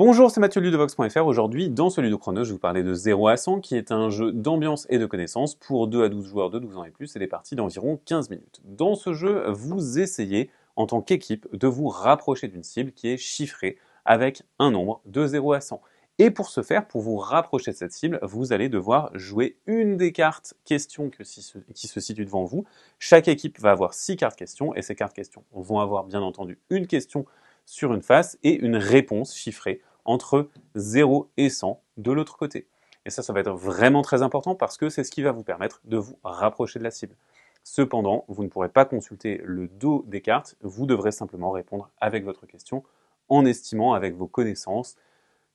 Bonjour, c'est Mathieu Ludovox.fr. Aujourd'hui, dans ce Ludo-Chrono, je vais vous parler de 0 à 100, qui est un jeu d'ambiance et de connaissances pour 2 à 12 joueurs de 12 ans et plus et des parties d'environ 15 minutes. Dans ce jeu, vous essayez, en tant qu'équipe, de vous rapprocher d'une cible qui est chiffrée avec un nombre de 0 à 100. Et pour ce faire, pour vous rapprocher de cette cible, vous allez devoir jouer une des cartes questions qui se situe devant vous. Chaque équipe va avoir 6 cartes questions et ces cartes questions vont avoir bien entendu une question sur une face et une réponse chiffrée entre 0 et 100 de l'autre côté. Et ça, ça va être vraiment très important parce que c'est ce qui va vous permettre de vous rapprocher de la cible. Cependant, vous ne pourrez pas consulter le dos des cartes, vous devrez simplement répondre avec votre question en estimant avec vos connaissances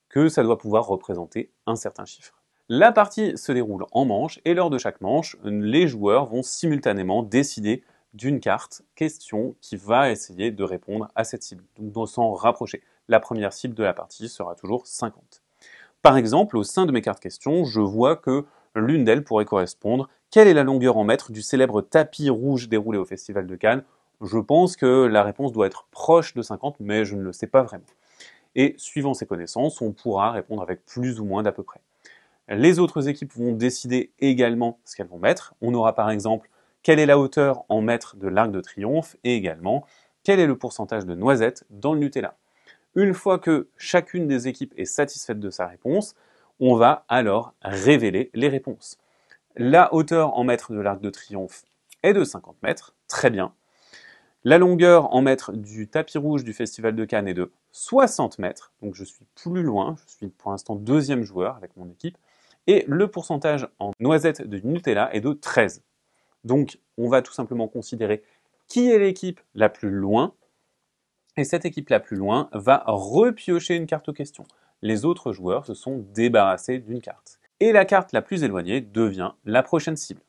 que ça doit pouvoir représenter un certain chiffre. La partie se déroule en manche et lors de chaque manche, les joueurs vont simultanément décider d'une carte question qui va essayer de répondre à cette cible, donc de s'en rapprocher. La première cible de la partie sera toujours 50. Par exemple, au sein de mes cartes questions, je vois que l'une d'elles pourrait correspondre quelle est la longueur en mètres du célèbre tapis rouge déroulé au Festival de Cannes Je pense que la réponse doit être proche de 50, mais je ne le sais pas vraiment. Et suivant ces connaissances, on pourra répondre avec plus ou moins d'à peu près. Les autres équipes vont décider également ce qu'elles vont mettre. On aura par exemple quelle est la hauteur en mètres de l'arc de triomphe et également quel est le pourcentage de noisettes dans le Nutella. Une fois que chacune des équipes est satisfaite de sa réponse, on va alors révéler les réponses. La hauteur en mètres de l'arc de triomphe est de 50 mètres, très bien. La longueur en mètres du tapis rouge du Festival de Cannes est de 60 mètres, donc je suis plus loin, je suis pour l'instant deuxième joueur avec mon équipe. Et le pourcentage en noisettes de Nutella est de 13. Donc, on va tout simplement considérer qui est l'équipe la plus loin. Et cette équipe la plus loin va repiocher une carte aux questions. Les autres joueurs se sont débarrassés d'une carte. Et la carte la plus éloignée devient la prochaine cible.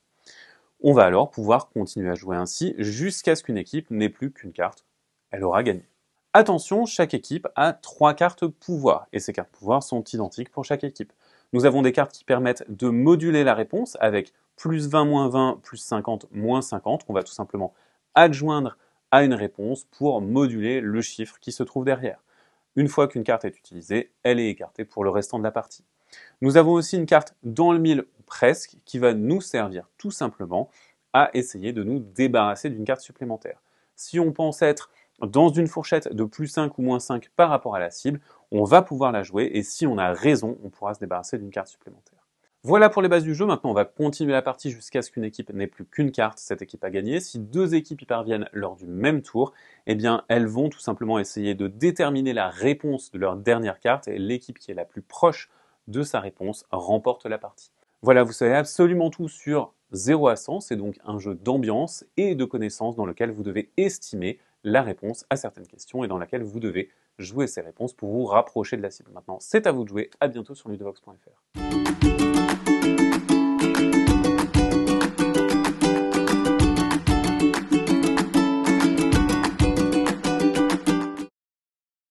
On va alors pouvoir continuer à jouer ainsi jusqu'à ce qu'une équipe n'ait plus qu'une carte. Elle aura gagné. Attention, chaque équipe a trois cartes pouvoir, et ces cartes pouvoir sont identiques pour chaque équipe. Nous avons des cartes qui permettent de moduler la réponse avec plus 20 moins 20 plus 50 moins 50 qu'on va tout simplement adjoindre à une réponse pour moduler le chiffre qui se trouve derrière. Une fois qu'une carte est utilisée, elle est écartée pour le restant de la partie. Nous avons aussi une carte dans le mille presque qui va nous servir tout simplement à essayer de nous débarrasser d'une carte supplémentaire. Si on pense être dans une fourchette de plus 5 ou moins 5 par rapport à la cible, on va pouvoir la jouer et si on a raison, on pourra se débarrasser d'une carte supplémentaire. Voilà pour les bases du jeu. Maintenant, on va continuer la partie jusqu'à ce qu'une équipe n'ait plus qu'une carte. Cette équipe a gagné. Si deux équipes y parviennent lors du même tour, eh bien, elles vont tout simplement essayer de déterminer la réponse de leur dernière carte et l'équipe qui est la plus proche de sa réponse remporte la partie. Voilà, vous savez absolument tout sur 0 à 100. C'est donc un jeu d'ambiance et de connaissances dans lequel vous devez estimer la réponse à certaines questions et dans laquelle vous devez jouer ces réponses pour vous rapprocher de la cible. Maintenant, c'est à vous de jouer. À bientôt sur ludovox.fr.